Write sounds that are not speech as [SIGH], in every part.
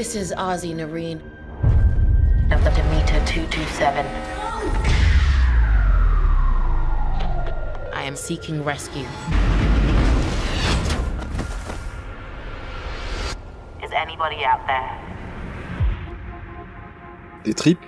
This is Ozzy Noreen. Of the Demeter 227. I am seeking rescue. Is anybody out there? Des tripes,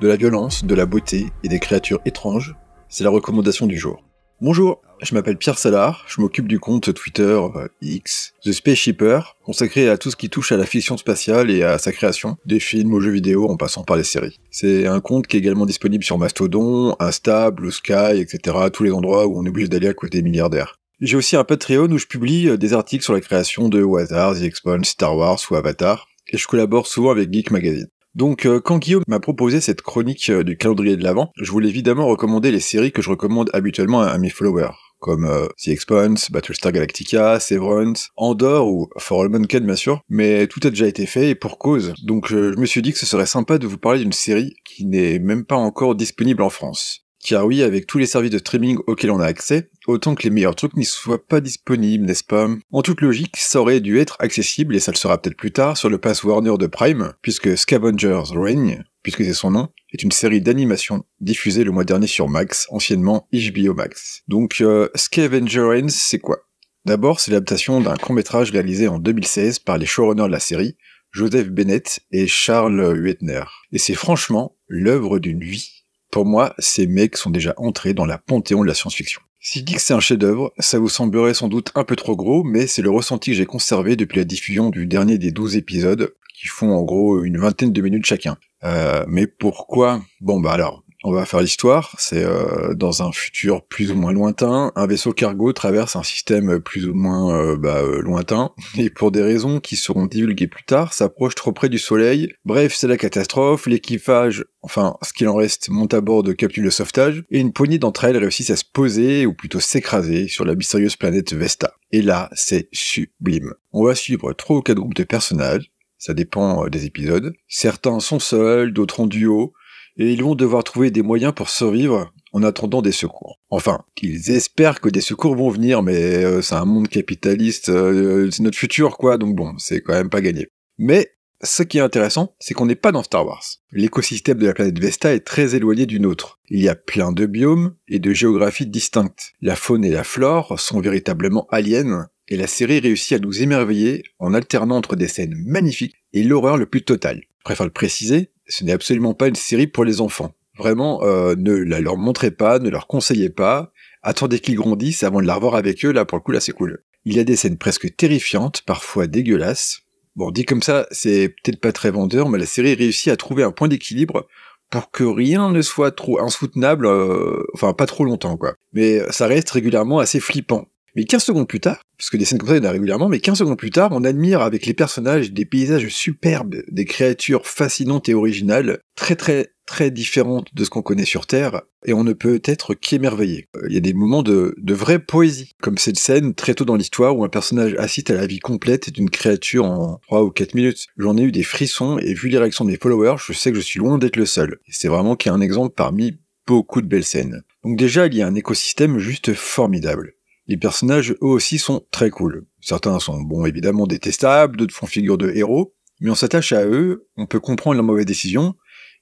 de la violence, de la beauté et des créatures étranges, c'est la recommandation du jour. Bonjour, je m'appelle Pierre Salard, je m'occupe du compte Twitter euh, X, The Space Shipper, consacré à tout ce qui touche à la fiction spatiale et à sa création, des films aux jeux vidéo en passant par les séries. C'est un compte qui est également disponible sur Mastodon, Insta, Blue Sky, etc., tous les endroits où on est d'aller à côté des milliardaires. J'ai aussi un Patreon où je publie euh, des articles sur la création de Wazards, The Star Wars ou Avatar, et je collabore souvent avec Geek Magazine. Donc euh, quand Guillaume m'a proposé cette chronique euh, du calendrier de l'Avent, je voulais évidemment recommander les séries que je recommande habituellement à mes followers comme euh, The Expanse, Battlestar Galactica, Severance, Andor ou For All Mankind bien sûr, mais tout a déjà été fait et pour cause. Donc euh, je me suis dit que ce serait sympa de vous parler d'une série qui n'est même pas encore disponible en France. Car oui, avec tous les services de streaming auxquels on a accès, autant que les meilleurs trucs n'y soient pas disponibles, n'est-ce pas En toute logique, ça aurait dû être accessible, et ça le sera peut-être plus tard, sur le Pass Warner de Prime, puisque Scavengers Reign, puisque c'est son nom, est une série d'animation diffusée le mois dernier sur Max, anciennement HBO Max. Donc, euh, Scavenger Reign, c'est quoi D'abord, c'est l'adaptation d'un court-métrage réalisé en 2016 par les showrunners de la série, Joseph Bennett et Charles Huetner. Et c'est franchement l'œuvre d'une vie pour moi, ces mecs sont déjà entrés dans la panthéon de la science-fiction. Si je dis que c'est un chef-d'œuvre, ça vous semblerait sans doute un peu trop gros, mais c'est le ressenti que j'ai conservé depuis la diffusion du dernier des 12 épisodes, qui font en gros une vingtaine de minutes chacun. Euh, mais pourquoi Bon bah alors, on va faire l'histoire. C'est euh, dans un futur plus ou moins lointain, un vaisseau cargo traverse un système plus ou moins euh, bah, euh, lointain, [LAUGHS] et pour des raisons qui seront divulguées plus tard, s'approche trop près du Soleil. Bref, c'est la catastrophe, l'équipage, enfin ce qu'il en reste, monte à bord de capsules de sauvetage, et une poignée d'entre elles réussissent à se poser, ou plutôt s'écraser, sur la mystérieuse planète Vesta. Et là, c'est sublime. On va suivre trois ou quatre groupes de personnages, ça dépend des épisodes. Certains sont seuls, d'autres en duo, et ils vont devoir trouver des moyens pour survivre en attendant des secours. Enfin, ils espèrent que des secours vont venir, mais euh, c'est un monde capitaliste, euh, c'est notre futur quoi, donc bon, c'est quand même pas gagné. Mais ce qui est intéressant, c'est qu'on n'est pas dans Star Wars. L'écosystème de la planète Vesta est très éloigné du nôtre. Il y a plein de biomes et de géographies distinctes. La faune et la flore sont véritablement aliens, et la série réussit à nous émerveiller en alternant entre des scènes magnifiques et l'horreur le plus totale. Je préfère le préciser, ce n'est absolument pas une série pour les enfants. Vraiment, euh, ne la leur montrez pas, ne leur conseillez pas. Attendez qu'ils grandissent avant de la revoir avec eux. Là, pour le coup, là, c'est cool. Il y a des scènes presque terrifiantes, parfois dégueulasses. Bon, dit comme ça, c'est peut-être pas très vendeur, mais la série réussit à trouver un point d'équilibre pour que rien ne soit trop insoutenable, euh, enfin pas trop longtemps quoi. Mais ça reste régulièrement assez flippant. Mais 15 secondes plus tard, parce que des scènes comme ça, il y en a régulièrement, mais 15 secondes plus tard, on admire avec les personnages des paysages superbes, des créatures fascinantes et originales, très très très différentes de ce qu'on connaît sur Terre, et on ne peut être qu'émerveillé. Euh, il y a des moments de, de vraie poésie, comme cette scène très tôt dans l'histoire où un personnage assiste à la vie complète d'une créature en 3 ou 4 minutes. J'en ai eu des frissons, et vu les réactions de mes followers, je sais que je suis loin d'être le seul. C'est vraiment a un exemple parmi beaucoup de belles scènes. Donc déjà, il y a un écosystème juste formidable les personnages, eux aussi, sont très cool. Certains sont, bon, évidemment détestables, d'autres font figure de héros, mais on s'attache à eux, on peut comprendre leurs mauvaises décisions,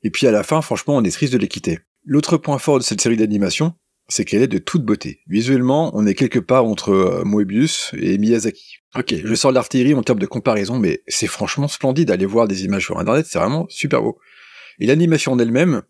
et puis à la fin, franchement, on est triste de les quitter. L'autre point fort de cette série d'animation, c'est qu'elle est de toute beauté. Visuellement, on est quelque part entre euh, Moebius et Miyazaki. Ok, je sors l'artillerie en termes de comparaison, mais c'est franchement splendide d'aller voir des images sur Internet, c'est vraiment super beau. Et l'animation en elle-même,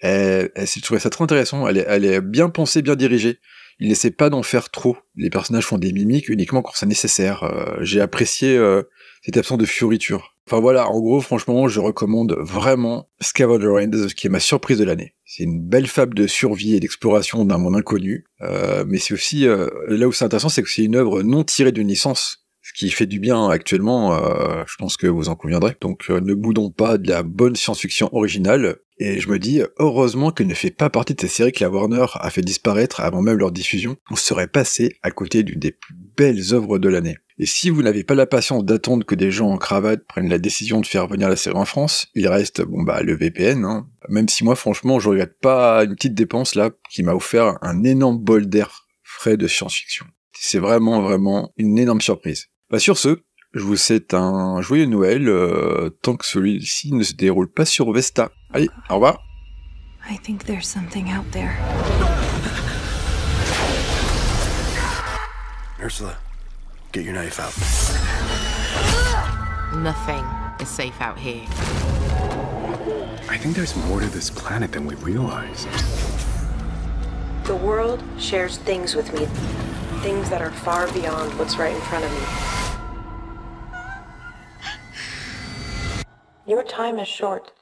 elle, s'est je ça très intéressant, elle est bien pensée, bien dirigée il n'essaie pas d'en faire trop. Les personnages font des mimiques uniquement quand c'est nécessaire. Euh, j'ai apprécié euh, cette absence de fioriture. Enfin voilà, en gros, franchement, je recommande vraiment Scavenger ce qui est ma surprise de l'année. C'est une belle fable de survie et d'exploration d'un monde inconnu. Euh, mais c'est aussi, euh, là où c'est intéressant, c'est que c'est une œuvre non tirée d'une licence ce qui fait du bien actuellement, euh, je pense que vous en conviendrez. Donc euh, ne boudons pas de la bonne science-fiction originale. Et je me dis, heureusement qu'elle ne fait pas partie de ces séries que la Warner a fait disparaître avant même leur diffusion. On serait passé à côté d'une des plus belles œuvres de l'année. Et si vous n'avez pas la patience d'attendre que des gens en cravate prennent la décision de faire venir la série en France, il reste bon bah le VPN. Hein. Même si moi franchement je regrette pas une petite dépense là qui m'a offert un énorme bol d'air frais de science-fiction. C'est vraiment vraiment une énorme surprise. Bah sur ce, je vous souhaite un joyeux Noël, euh, tant que celui-ci ne se déroule pas sur Vesta. Allez, au revoir. I think there's something out there. Ursula, get your knife out. Nothing is safe out here. I think there's more to this planet than we realize. The world shares things with me, things that are far beyond what's right in front of me. Your time is short.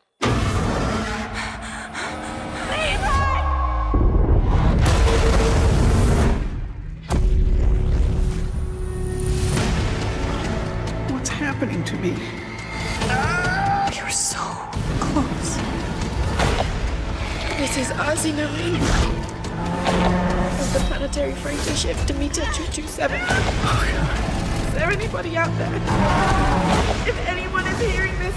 What's happening to me? You're so close. This is Ozzy the planetary freighter ship Demeter 227. Oh, God. Is there anybody out there? If anyone is hearing this,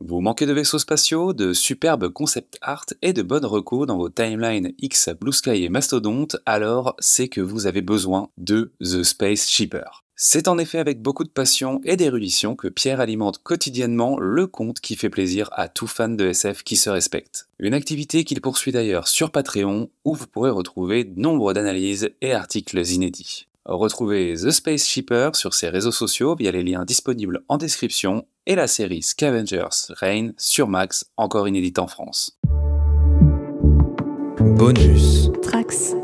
Vous manquez de vaisseaux spatiaux, de superbes concept art et de bonnes recos dans vos timelines X, Blue Sky et Mastodonte, alors c'est que vous avez besoin de The Space Shipper. C'est en effet avec beaucoup de passion et d'érudition que Pierre alimente quotidiennement le compte qui fait plaisir à tout fan de SF qui se respecte. Une activité qu'il poursuit d'ailleurs sur Patreon où vous pourrez retrouver nombre d'analyses et articles inédits. Retrouvez The Space Shipper sur ses réseaux sociaux via les liens disponibles en description et la série Scavengers Reign sur Max, encore inédite en France. Bonus. Trax.